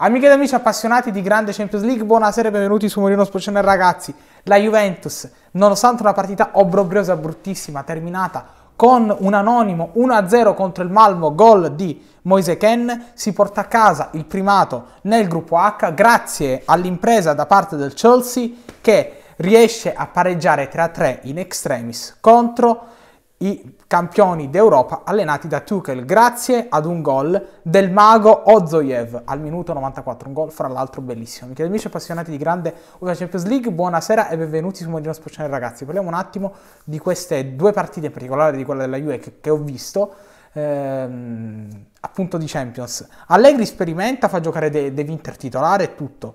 Amiche ed amici appassionati di grande Champions League, buonasera e benvenuti su Morino Spoccione ragazzi. La Juventus, nonostante una partita obbrobriosa e bruttissima, terminata con un anonimo 1-0 contro il Malmo, gol di Moise Ken, si porta a casa il primato nel gruppo H grazie all'impresa da parte del Chelsea che riesce a pareggiare 3-3 in extremis contro i campioni d'Europa allenati da Tuchel grazie ad un gol del mago Ozoyev al minuto 94, un gol fra l'altro bellissimo. Michele amici appassionati di grande UEFA Champions League, buonasera e benvenuti su Modino Sports Channel ragazzi. Parliamo un attimo di queste due partite, in particolare di quella della UE che, che ho visto, ehm, appunto di Champions. Allegri sperimenta, fa giocare De, De Winter titolare e tutto.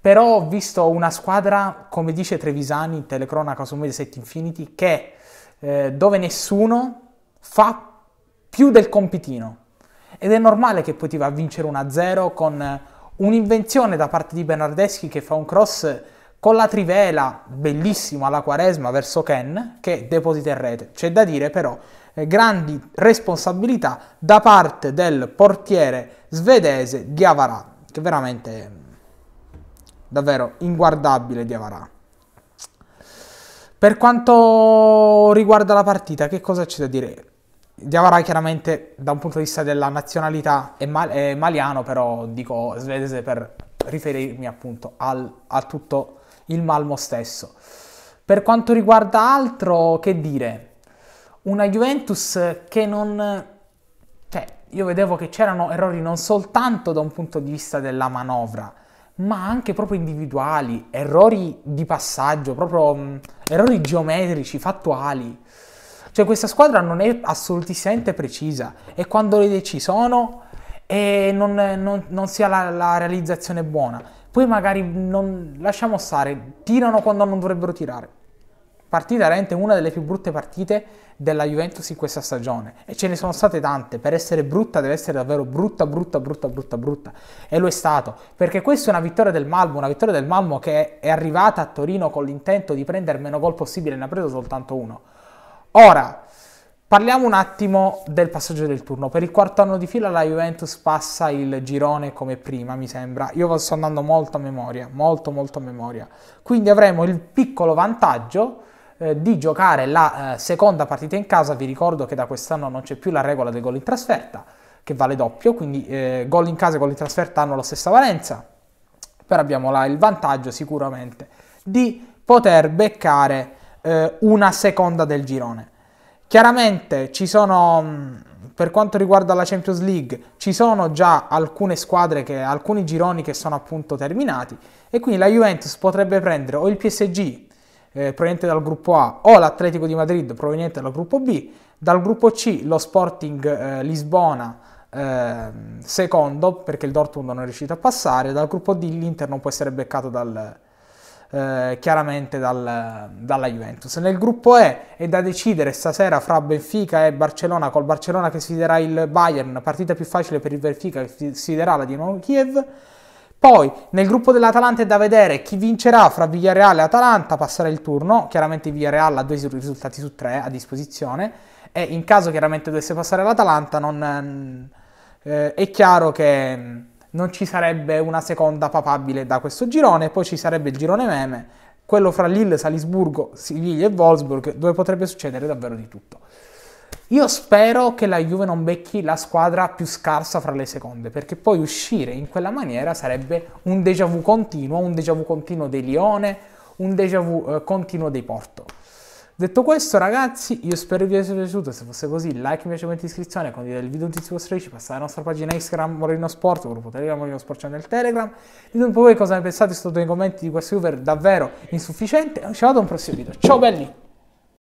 Però ho visto una squadra, come dice Trevisani in telecronaca su Mediaset Infinity, che eh, dove nessuno fa più del compitino. Ed è normale che poi ti va a vincere 1-0 con un'invenzione da parte di Bernardeschi che fa un cross con la trivela bellissimo, alla quaresma verso Ken che deposita in rete. C'è da dire però eh, grandi responsabilità da parte del portiere svedese Diavara, che veramente davvero inguardabile di Avarà. Per quanto riguarda la partita, che cosa c'è da dire? Diavara chiaramente da un punto di vista della nazionalità è, mal è maliano, però dico svedese per riferirmi appunto al, a tutto il Malmo stesso. Per quanto riguarda altro, che dire? Una Juventus che non... cioè, io vedevo che c'erano errori non soltanto da un punto di vista della manovra, ma anche proprio individuali, errori di passaggio, proprio mh, mm, errori geometrici, fattuali. Cioè questa squadra non è assolutamente precisa e quando le idee ci sono eh, non, non, non, si ha la, la, realizzazione buona. Poi magari non, lasciamo stare, tirano quando non dovrebbero tirare. Partita rente una delle più brutte partite della Juventus in questa stagione e ce ne sono state tante, per essere brutta deve essere davvero brutta, brutta, brutta, brutta, brutta e lo è stato, perché questa è una vittoria del Malmo, una vittoria del Malmo che è arrivata a Torino con l'intento di prendere meno gol possibile, ne ha preso soltanto uno. Ora, Parliamo un attimo del passaggio del turno. Per il quarto anno di fila la Juventus passa il girone come prima, mi sembra. Io sto andando molto a memoria, molto molto a memoria. Quindi avremo il piccolo vantaggio eh, di giocare la eh, seconda partita in casa, vi ricordo che da quest'anno non c'è più la regola del gol in trasferta, che vale doppio, quindi eh, gol in casa e gol in trasferta hanno la stessa valenza, però abbiamo là il vantaggio sicuramente di poter beccare eh, una seconda del girone. Chiaramente ci sono, mm, per quanto riguarda la Champions League, ci sono già alcune squadre, che, alcuni gironi che sono appunto terminati e quindi la Juventus potrebbe prendere o il PSG eh, proveniente dal gruppo A o l'Atletico di Madrid proveniente dal gruppo B, dal gruppo C lo Sporting eh, Lisbona eh, secondo perché il Dortmund non è riuscito a passare, dal gruppo D l'Inter non può essere beccato dal, eh, chiaramente dal, dalla Juventus. Nel gruppo E è da decidere stasera fra Benfica e Barcellona, col Barcellona che sfiderà il Bayern, partita più facile per il Benfica che sfiderà la Dinamo Kiev. Poi nel gruppo dell'Atalanta è da vedere chi vincerà fra Villarreal e Atalanta, passerà il turno, chiaramente Villarreal ha due risultati su tre a disposizione e in caso chiaramente dovesse passare l'Atalanta non, eh, è chiaro che non ci sarebbe una seconda papabile da questo girone, poi ci sarebbe il girone meme, quello fra Lille, Salisburgo, Siviglia e Wolfsburg dove potrebbe succedere davvero di tutto. Io spero che la Juve non becchi la squadra più scarsa fra le seconde, perché poi uscire in quella maniera sarebbe un déjà vu continuo, un déjà vu continuo dei Lione, un déjà vu eh, continuo dei Porto. Detto questo ragazzi, io spero vi sia piaciuto, se fosse così like, mi piace, commento, iscrizione, condividete il video un tizio vostro amici, passate alla nostra pagina Instagram Morino Sport, gruppo Telegram Morino Sport Channel Telegram, ditemi un po' voi cosa ne pensate sotto nei commenti di questo Uber davvero insufficiente, ci vado a un prossimo video, ciao belli!